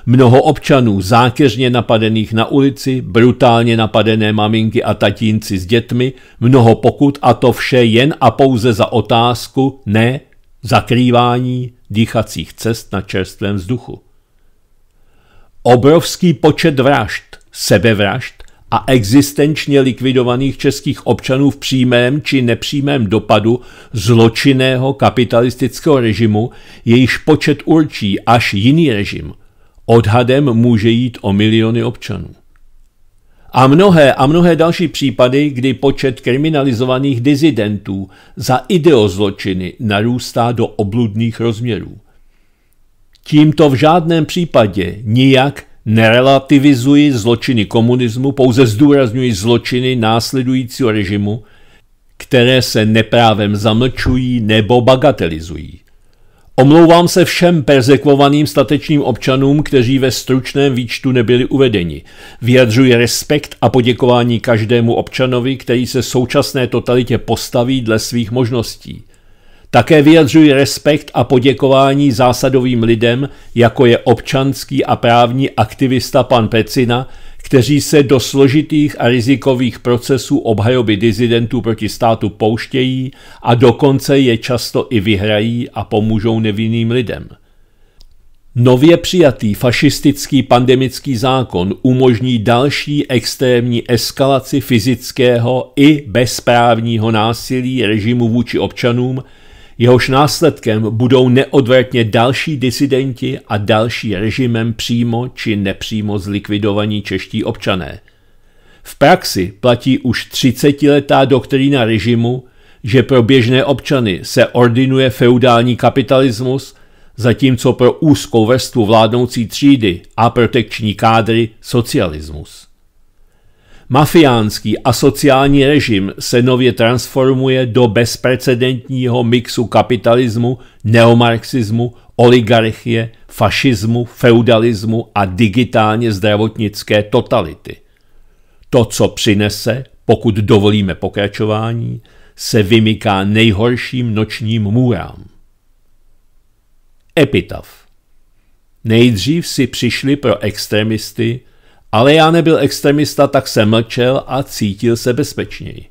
Mnoho občanů zákeřně napadených na ulici, brutálně napadené maminky a tatínci s dětmi, mnoho pokut a to vše jen a pouze za otázku ne zakrývání dýchacích cest na čerstvém vzduchu. Obrovský počet vražd, sebevražd, a existenčně likvidovaných českých občanů v přímém či nepřímém dopadu zločinného kapitalistického režimu, jejíž počet určí až jiný režim, odhadem může jít o miliony občanů. A mnohé a mnohé další případy, kdy počet kriminalizovaných dizidentů za ideozločiny narůstá do obludných rozměrů. Tímto v žádném případě nijak Nerelativizuji zločiny komunismu, pouze zdůrazňuji zločiny následujícího režimu, které se neprávem zamlčují nebo bagatelizují. Omlouvám se všem persekvovaným statečným občanům, kteří ve stručném výčtu nebyli uvedeni. Vyjadřuji respekt a poděkování každému občanovi, který se současné totalitě postaví dle svých možností – také vyjadřuji respekt a poděkování zásadovým lidem, jako je občanský a právní aktivista pan Pecina, kteří se do složitých a rizikových procesů obhajoby dizidentů proti státu pouštějí a dokonce je často i vyhrají a pomůžou nevinným lidem. Nově přijatý fašistický pandemický zákon umožní další extrémní eskalaci fyzického i bezprávního násilí režimu vůči občanům, Jehož následkem budou neodvratně další disidenti a další režimem přímo či nepřímo zlikvidovaní čeští občané. V praxi platí už 30-letá doktrína režimu, že pro běžné občany se ordinuje feudální kapitalismus, zatímco pro úzkou vrstvu vládnoucí třídy a protekční kádry socialismus. Mafiánský a sociální režim se nově transformuje do bezprecedentního mixu kapitalismu, neomarxismu, oligarchie, fašismu, feudalismu a digitálně zdravotnické totality. To, co přinese, pokud dovolíme pokračování, se vymyká nejhorším nočním můrám. Epitaf Nejdřív si přišli pro extremisty ale já nebyl extremista, tak jsem mlčel a cítil se bezpečněji.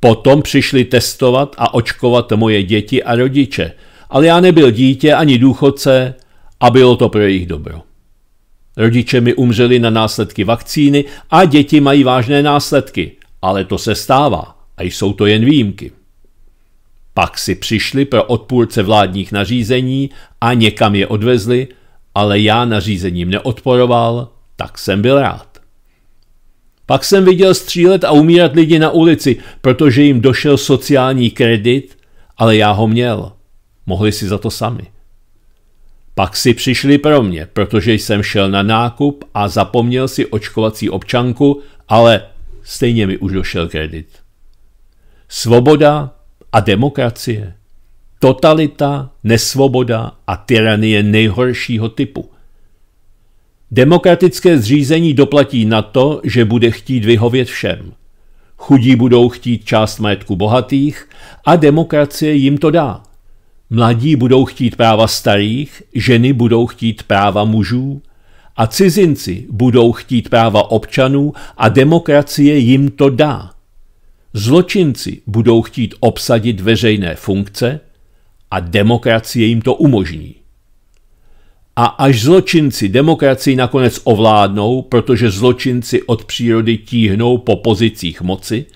Potom přišli testovat a očkovat moje děti a rodiče, ale já nebyl dítě ani důchodce a bylo to pro jejich dobro. Rodiče mi umřeli na následky vakcíny a děti mají vážné následky, ale to se stává a jsou to jen výjimky. Pak si přišli pro odpůrce vládních nařízení a někam je odvezli, ale já nařízením neodporoval tak jsem byl rád. Pak jsem viděl střílet a umírat lidi na ulici, protože jim došel sociální kredit, ale já ho měl. Mohli si za to sami. Pak si přišli pro mě, protože jsem šel na nákup a zapomněl si očkovací občanku, ale stejně mi už došel kredit. Svoboda a demokracie. Totalita, nesvoboda a tyranie nejhoršího typu. Demokratické zřízení doplatí na to, že bude chtít vyhovět všem. Chudí budou chtít část majetku bohatých a demokracie jim to dá. Mladí budou chtít práva starých, ženy budou chtít práva mužů a cizinci budou chtít práva občanů a demokracie jim to dá. Zločinci budou chtít obsadit veřejné funkce a demokracie jim to umožní. A až zločinci demokracii nakonec ovládnou, protože zločinci od přírody tíhnou po pozicích moci,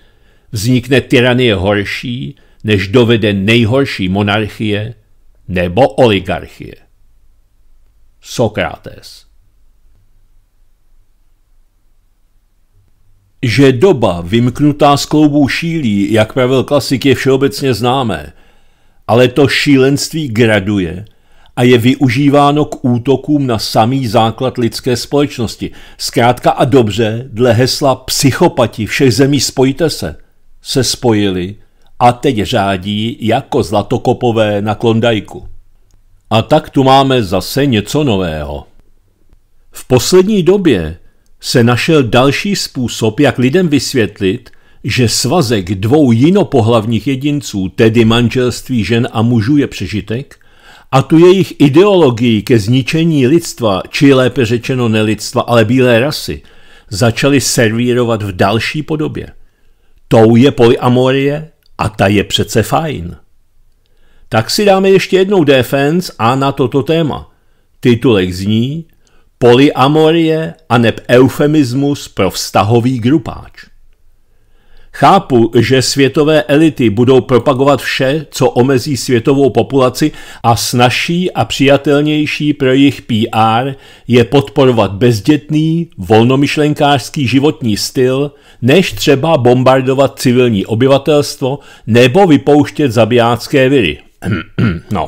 vznikne tyranie horší, než dovede nejhorší monarchie nebo oligarchie. Sokrates Že doba vymknutá z kloubů šílí, jak pravil klasik, je všeobecně známé, ale to šílenství graduje – a je využíváno k útokům na samý základ lidské společnosti. Zkrátka a dobře, dle hesla psychopati všech zemí spojte se, se spojili a teď řádí jako zlatokopové na Klondajku. A tak tu máme zase něco nového. V poslední době se našel další způsob, jak lidem vysvětlit, že svazek dvou jinopohlavních jedinců, tedy manželství žen a mužů, je přežitek a tu jejich ideologii ke zničení lidstva, či lépe řečeno nelidstva, ale bílé rasy, začali servírovat v další podobě. Tou je polyamorie a ta je přece fajn. Tak si dáme ještě jednou defense a na toto téma. Titulek zní Polyamorie a neb eufemismus pro vztahový grupáč. Chápu, že světové elity budou propagovat vše, co omezí světovou populaci a snažší a přijatelnější pro jejich PR je podporovat bezdětný, volnomyšlenkářský životní styl, než třeba bombardovat civilní obyvatelstvo nebo vypouštět zabijácké viry. no.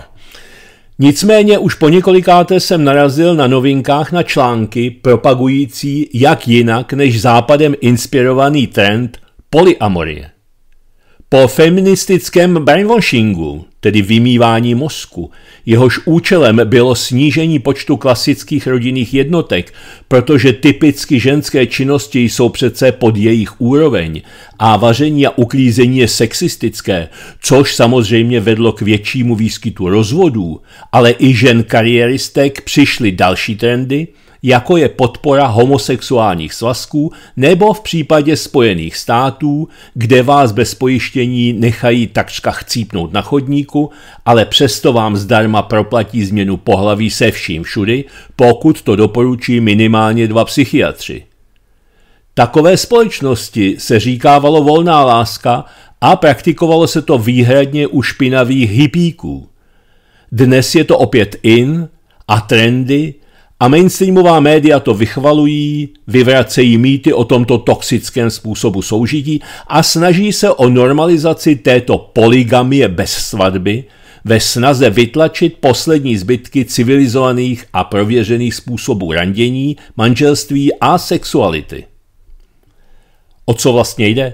Nicméně už po několikáté jsem narazil na novinkách na články propagující jak jinak než západem inspirovaný trend polyamorie. Po feministickém brainwashingu, tedy vymývání mozku, jehož účelem bylo snížení počtu klasických rodinných jednotek, protože typicky ženské činnosti jsou přece pod jejich úroveň a vaření a uklízení je sexistické, což samozřejmě vedlo k většímu výskytu rozvodů, ale i žen kariéristek přišly další trendy – jako je podpora homosexuálních svazků nebo v případě Spojených států, kde vás bez pojištění nechají takřka chcípnout na chodníku, ale přesto vám zdarma proplatí změnu pohlaví se vším všudy, pokud to doporučí minimálně dva psychiatři. Takové společnosti se říkávalo volná láska a praktikovalo se to výhradně u špinavých hipíků. Dnes je to opět in a trendy a mainstreamová média to vychvalují, vyvracejí mýty o tomto toxickém způsobu soužití a snaží se o normalizaci této poligamie bez svatby ve snaze vytlačit poslední zbytky civilizovaných a prověřených způsobů randění, manželství a sexuality. O co vlastně jde?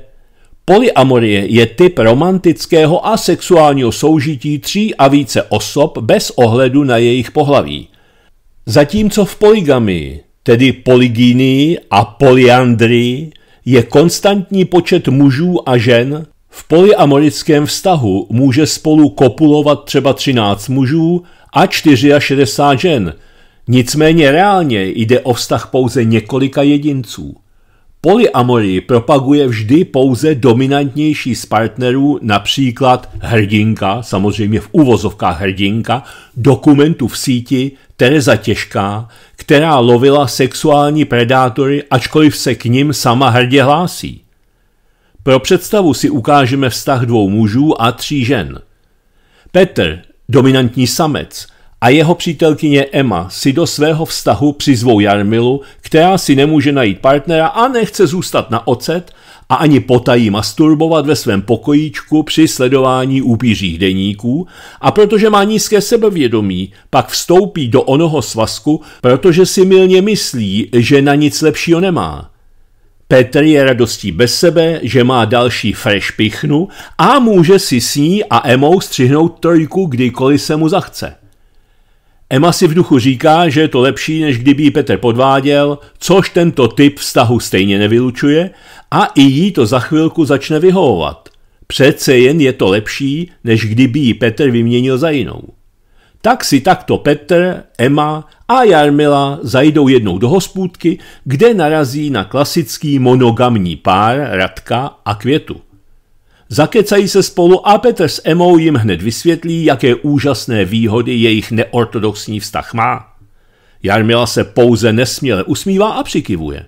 Polyamorie je typ romantického a sexuálního soužití tří a více osob bez ohledu na jejich pohlaví – Zatímco v poligamii, tedy polygynii a polyandrii, je konstantní počet mužů a žen, v polyamorickém vztahu může spolu kopulovat třeba 13 mužů a 64 žen, nicméně reálně jde o vztah pouze několika jedinců. Polyamorii propaguje vždy pouze dominantnější z partnerů, například hrdinka, samozřejmě v úvozovkách hrdinka, dokumentu v síti Tereza Těžká, která lovila sexuální predátory, ačkoliv se k ním sama hrdě hlásí. Pro představu si ukážeme vztah dvou mužů a tří žen. Petr, dominantní samec, a jeho přítelkyně Emma si do svého vztahu přizvou Jarmilu, která si nemůže najít partnera a nechce zůstat na ocet a ani potají masturbovat ve svém pokojíčku při sledování úpířích deníků a protože má nízké sebevědomí, pak vstoupí do onoho svazku, protože si milně myslí, že na nic lepšího nemá. Petr je radostí bez sebe, že má další fresh pichnu a může si s ní a Emou střihnout trojku kdykoliv se mu zachce. Emma si v duchu říká, že je to lepší, než kdyby ji Petr podváděl, což tento typ vztahu stejně nevylučuje a i jí to za chvilku začne vyhovovat. Přece jen je to lepší, než kdyby ji Petr vyměnil za jinou. Tak si takto Petr, Emma a Jarmila zajdou jednou do hospůdky, kde narazí na klasický monogamní pár Radka a Květu. Zakecají se spolu a Petr s Emou jim hned vysvětlí, jaké úžasné výhody jejich neortodoxní vztah má. Jarmila se pouze nesměle usmívá a přikivuje.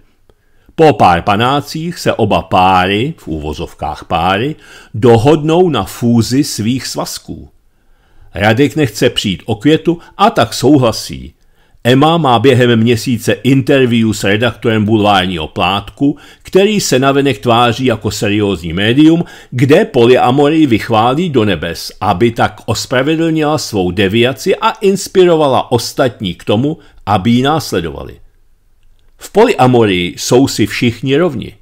Po pár panácích se oba páry, v úvozovkách páry, dohodnou na fúzi svých svazků. Radek nechce přijít o květu a tak souhlasí. Emma má během měsíce interview s redaktorem bulvárního plátku, který se navenek tváří jako seriózní médium, kde polyamory vychválí do nebes, aby tak ospravedlnila svou deviaci a inspirovala ostatní k tomu, aby ji následovali. V polyamorii jsou si všichni rovni.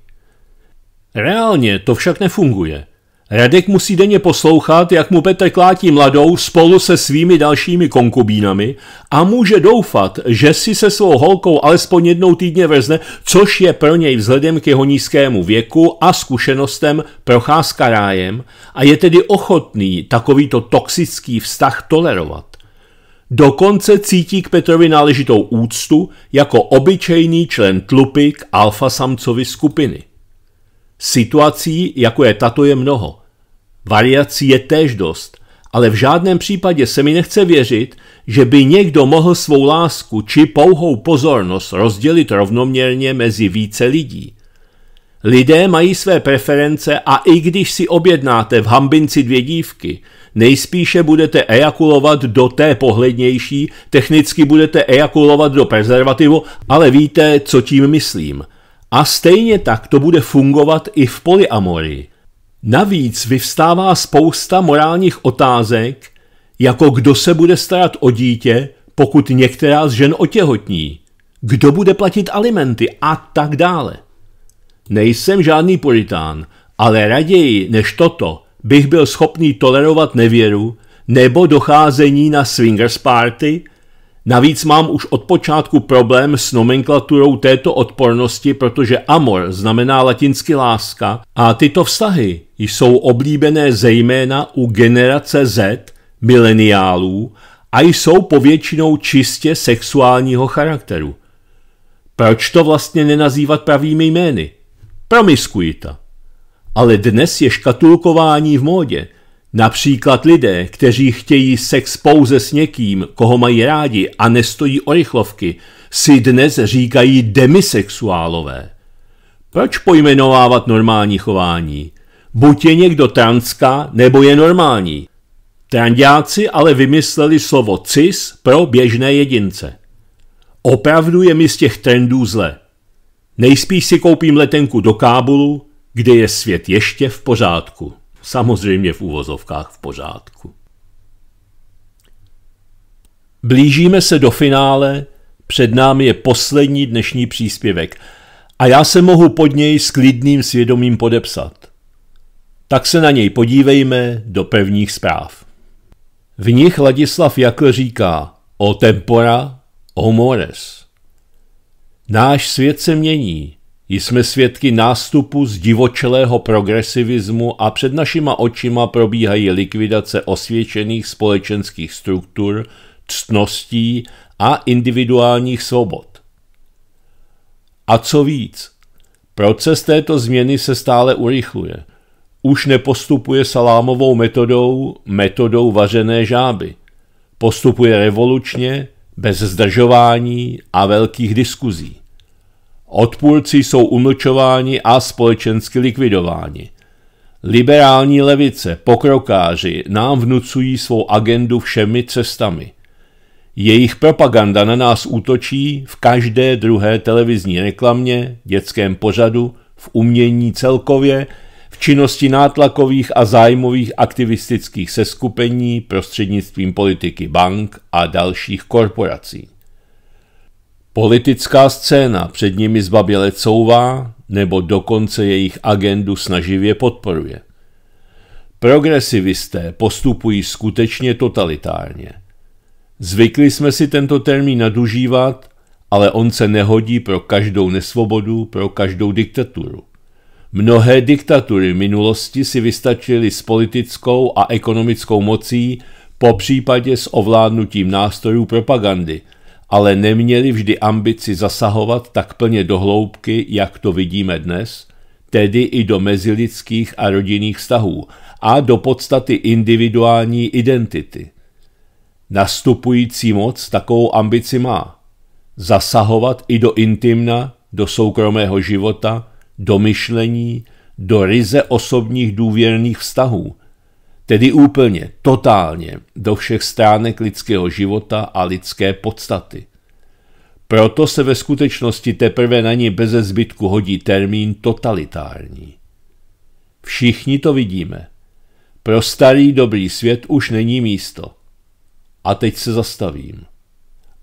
Reálně to však nefunguje – Radek musí denně poslouchat, jak mu Petr klátí mladou spolu se svými dalšími konkubínami a může doufat, že si se svou holkou alespoň jednou týdně vrzne, což je pro něj vzhledem k jeho nízkému věku a zkušenostem procházka rájem a je tedy ochotný takovýto toxický vztah tolerovat. Dokonce cítí k Petrovi náležitou úctu jako obyčejný člen tlupy k samcovi skupiny. Situací, jako je tato, je mnoho. Variací je též dost, ale v žádném případě se mi nechce věřit, že by někdo mohl svou lásku či pouhou pozornost rozdělit rovnoměrně mezi více lidí. Lidé mají své preference a i když si objednáte v hambinci dvě dívky, nejspíše budete ejakulovat do té pohlednější, technicky budete ejakulovat do prezervativu, ale víte, co tím myslím – a stejně tak to bude fungovat i v polyamorii. Navíc vyvstává spousta morálních otázek, jako kdo se bude starat o dítě, pokud některá z žen otěhotní, kdo bude platit alimenty a tak dále. Nejsem žádný politán, ale raději než toto bych byl schopný tolerovat nevěru nebo docházení na swingers party – Navíc mám už od počátku problém s nomenklaturou této odpornosti, protože amor znamená latinsky láska a tyto vztahy jsou oblíbené zejména u generace Z, mileniálů, a jsou povětšinou čistě sexuálního charakteru. Proč to vlastně nenazývat pravými jmény? Promiskuita. Ale dnes je škatulkování v módě. Například lidé, kteří chtějí sex pouze s někým, koho mají rádi a nestojí o rychlovky, si dnes říkají demisexuálové. Proč pojmenovávat normální chování? Buď je někdo transka, nebo je normální. Trandáci ale vymysleli slovo cis pro běžné jedince. Opravdu je mi z těch trendů zle. Nejspíš si koupím letenku do Kábulu, kde je svět ještě v pořádku samozřejmě v úvozovkách v pořádku. Blížíme se do finále, před námi je poslední dnešní příspěvek a já se mohu pod něj s klidným svědomím podepsat. Tak se na něj podívejme do pevných zpráv. V nich Ladislav Jakl říká o tempora, o mores. Náš svět se mění, jsme svědky nástupu zdivočelého progresivismu a před našima očima probíhají likvidace osvědčených společenských struktur, ctností a individuálních svobod. A co víc, proces této změny se stále urychluje. Už nepostupuje salámovou metodou, metodou vařené žáby. Postupuje revolučně, bez zdržování a velkých diskuzí. Odpůlci jsou umlčováni a společensky likvidováni. Liberální levice, pokrokáři nám vnucují svou agendu všemi cestami. Jejich propaganda na nás útočí v každé druhé televizní reklamě, dětském pořadu, v umění celkově, v činnosti nátlakových a zájmových aktivistických seskupení prostřednictvím politiky bank a dalších korporací. Politická scéna před nimi zbaběle couvá nebo dokonce jejich agendu snaživě podporuje. Progresivisté postupují skutečně totalitárně. Zvykli jsme si tento termín nadužívat, ale on se nehodí pro každou nesvobodu, pro každou diktaturu. Mnohé diktatury minulosti si vystačily s politickou a ekonomickou mocí, po případě s ovládnutím nástrojů propagandy – ale neměli vždy ambici zasahovat tak plně do hloubky, jak to vidíme dnes, tedy i do mezilidských a rodinných vztahů a do podstaty individuální identity. Nastupující moc takovou ambici má. Zasahovat i do intimna, do soukromého života, do myšlení, do ryze osobních důvěrných vztahů – tedy úplně, totálně, do všech stránek lidského života a lidské podstaty. Proto se ve skutečnosti teprve na ní bez zbytku hodí termín totalitární. Všichni to vidíme. Pro starý dobrý svět už není místo. A teď se zastavím.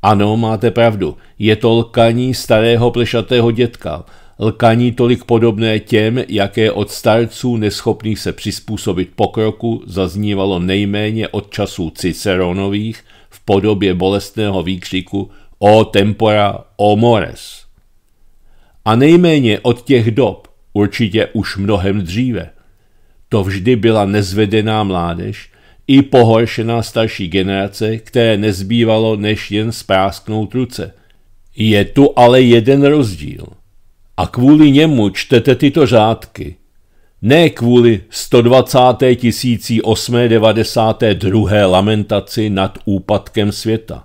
Ano, máte pravdu, je to lkaní starého plešatého dětka, lkaní tolik podobné těm, jaké od starců neschopných se přizpůsobit pokroku zaznívalo nejméně od časů Ciceronových v podobě bolestného výkřiku O tempora, o mores. A nejméně od těch dob, určitě už mnohem dříve. To vždy byla nezvedená mládež i pohoršená starší generace, které nezbývalo než jen sprásknout ruce. Je tu ale jeden rozdíl – a kvůli němu čtete tyto řádky. Ne kvůli 120. tisící 892. lamentaci nad úpadkem světa.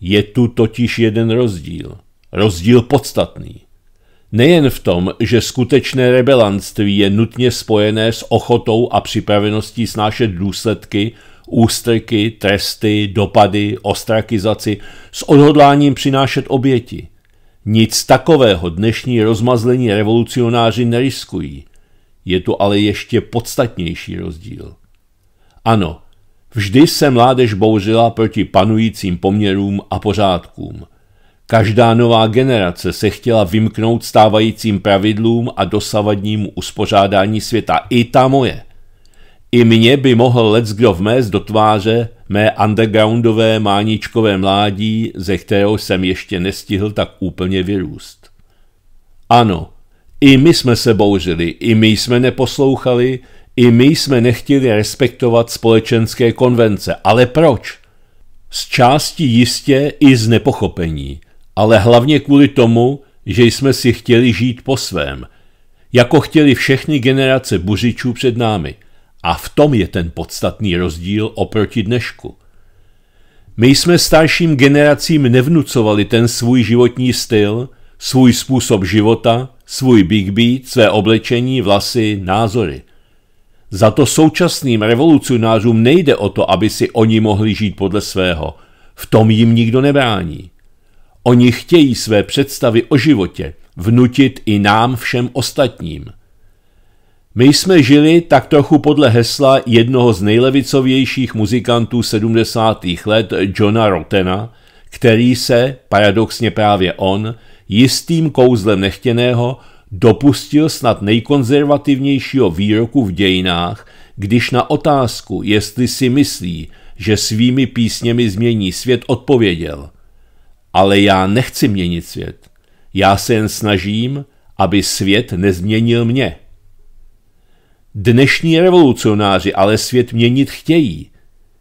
Je tu totiž jeden rozdíl. Rozdíl podstatný. Nejen v tom, že skutečné rebelanství je nutně spojené s ochotou a připraveností snášet důsledky, ústrky, tresty, dopady, ostrakizaci, s odhodláním přinášet oběti – nic takového dnešní rozmazlení revolucionáři neriskují. Je tu ale ještě podstatnější rozdíl. Ano, vždy se mládež bouřila proti panujícím poměrům a pořádkům. Každá nová generace se chtěla vymknout stávajícím pravidlům a dosavadnímu uspořádání světa, i ta moje. I mě by mohl kdo vmést do tváře, mé undergroundové máničkové mládí, ze kterého jsem ještě nestihl tak úplně vyrůst. Ano, i my jsme se bouřili, i my jsme neposlouchali, i my jsme nechtěli respektovat společenské konvence. Ale proč? Z části jistě i z nepochopení, ale hlavně kvůli tomu, že jsme si chtěli žít po svém, jako chtěli všechny generace buřičů před námi – a v tom je ten podstatný rozdíl oproti dnešku. My jsme starším generacím nevnucovali ten svůj životní styl, svůj způsob života, svůj Big Beat, své oblečení, vlasy, názory. Za to současným revolucionářům nejde o to, aby si oni mohli žít podle svého. V tom jim nikdo nebrání. Oni chtějí své představy o životě vnutit i nám všem ostatním. My jsme žili tak trochu podle hesla jednoho z nejlevicovějších muzikantů 70. let, Johna Rotena, který se, paradoxně právě on, jistým kouzlem nechtěného dopustil snad nejkonzervativnějšího výroku v dějinách, když na otázku, jestli si myslí, že svými písněmi změní svět, odpověděl. Ale já nechci měnit svět. Já se jen snažím, aby svět nezměnil mě. Dnešní revolucionáři ale svět měnit chtějí.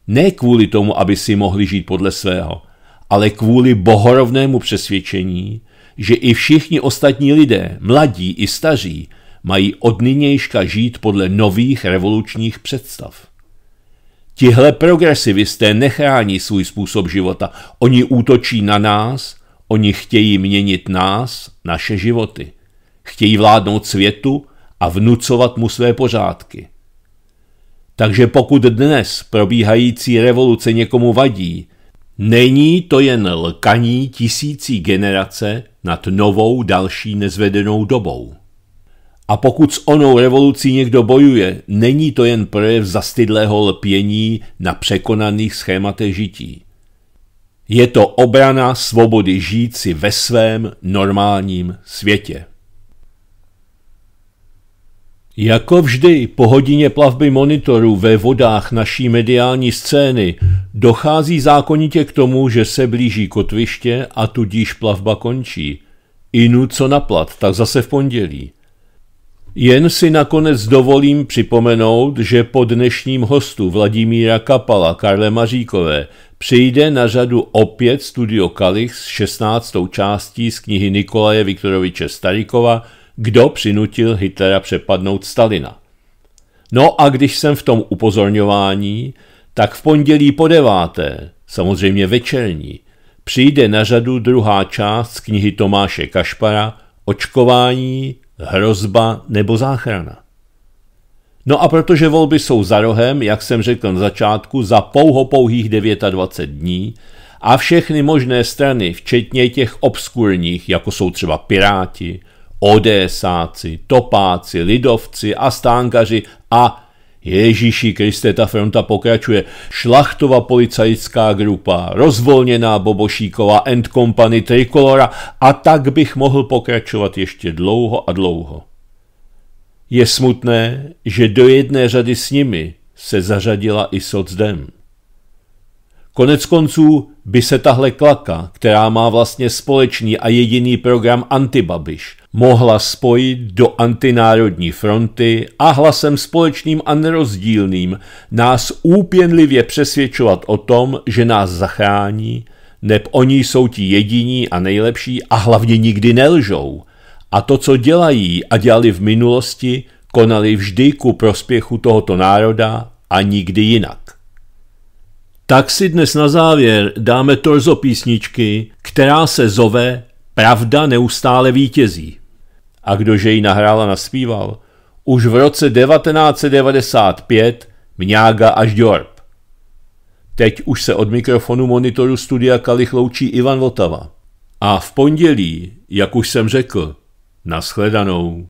Ne kvůli tomu, aby si mohli žít podle svého, ale kvůli bohorovnému přesvědčení, že i všichni ostatní lidé, mladí i staří, mají od nynějška žít podle nových revolučních představ. Tihle progresivisté nechrání svůj způsob života. Oni útočí na nás, oni chtějí měnit nás, naše životy. Chtějí vládnout světu, a vnucovat mu své pořádky. Takže pokud dnes probíhající revoluce někomu vadí, není to jen lkaní tisící generace nad novou další nezvedenou dobou. A pokud s onou revolucí někdo bojuje, není to jen projev zastydlého lpění na překonaných schématech žití. Je to obrana svobody žít si ve svém normálním světě. Jako vždy po hodině plavby monitorů ve vodách naší mediální scény dochází zákonitě k tomu, že se blíží kotviště a tudíž plavba končí. Inu co naplat, tak zase v pondělí. Jen si nakonec dovolím připomenout, že po dnešním hostu Vladimíra Kapala Karle Maříkové přijde na řadu opět Studio Kalich s 16. částí z knihy Nikolaje Viktoroviče Starikova – kdo přinutil Hitlera přepadnout Stalina. No a když jsem v tom upozorňování, tak v pondělí po deváté, samozřejmě večerní, přijde na řadu druhá část z knihy Tomáše Kašpara Očkování, hrozba nebo záchrana. No a protože volby jsou za rohem, jak jsem řekl na začátku, za pouhých 29 dní a všechny možné strany, včetně těch obskurních, jako jsou třeba Piráti, Odésáci, Topáci, Lidovci a stánkaři a Ježíši Kriste, ta fronta pokračuje. Šlachtová policajská grupa, rozvolněná Bobošíková and Company Tricolora a tak bych mohl pokračovat ještě dlouho a dlouho. Je smutné, že do jedné řady s nimi se zařadila i socdem. Konec konců by se tahle klaka, která má vlastně společný a jediný program Antibabiš, mohla spojit do antinárodní fronty a hlasem společným a nerozdílným nás úpěnlivě přesvědčovat o tom, že nás zachrání, neb oni jsou ti jediní a nejlepší a hlavně nikdy nelžou. A to, co dělají a dělali v minulosti, konali vždy ku prospěchu tohoto národa a nikdy jinak. Tak si dnes na závěr dáme torzo písničky, která se zove Pravda neustále vítězí a kdože ji nahrál a naspíval? Už v roce 1995 Mňága až Djorb. Teď už se od mikrofonu monitoru studia Kalich loučí Ivan Votava. A v pondělí, jak už jsem řekl, nashledanou.